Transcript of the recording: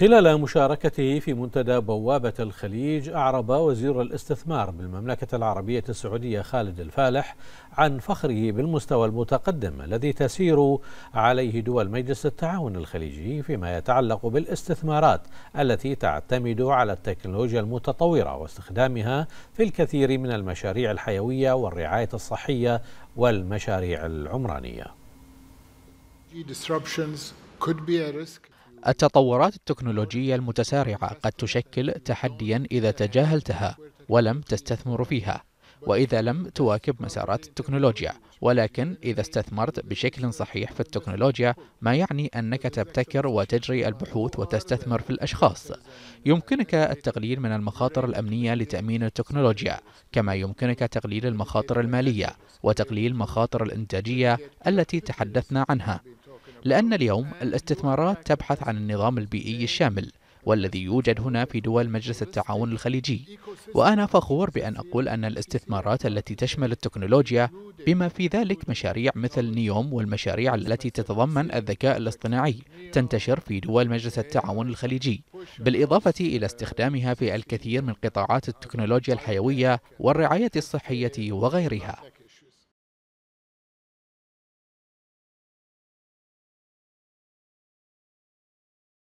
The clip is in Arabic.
خلال مشاركته في منتدى بوابة الخليج أعرب وزير الاستثمار بالمملكة العربية السعودية خالد الفالح عن فخره بالمستوى المتقدم الذي تسير عليه دول مجلس التعاون الخليجي فيما يتعلق بالاستثمارات التي تعتمد على التكنولوجيا المتطورة واستخدامها في الكثير من المشاريع الحيوية والرعاية الصحية والمشاريع العمرانية. التطورات التكنولوجية المتسارعة قد تشكل تحديا إذا تجاهلتها ولم تستثمر فيها وإذا لم تواكب مسارات التكنولوجيا ولكن إذا استثمرت بشكل صحيح في التكنولوجيا ما يعني أنك تبتكر وتجري البحوث وتستثمر في الأشخاص يمكنك التقليل من المخاطر الأمنية لتأمين التكنولوجيا كما يمكنك تقليل المخاطر المالية وتقليل مخاطر الإنتاجية التي تحدثنا عنها لأن اليوم الاستثمارات تبحث عن النظام البيئي الشامل والذي يوجد هنا في دول مجلس التعاون الخليجي وأنا فخور بأن أقول أن الاستثمارات التي تشمل التكنولوجيا بما في ذلك مشاريع مثل نيوم والمشاريع التي تتضمن الذكاء الاصطناعي تنتشر في دول مجلس التعاون الخليجي بالإضافة إلى استخدامها في الكثير من قطاعات التكنولوجيا الحيوية والرعاية الصحية وغيرها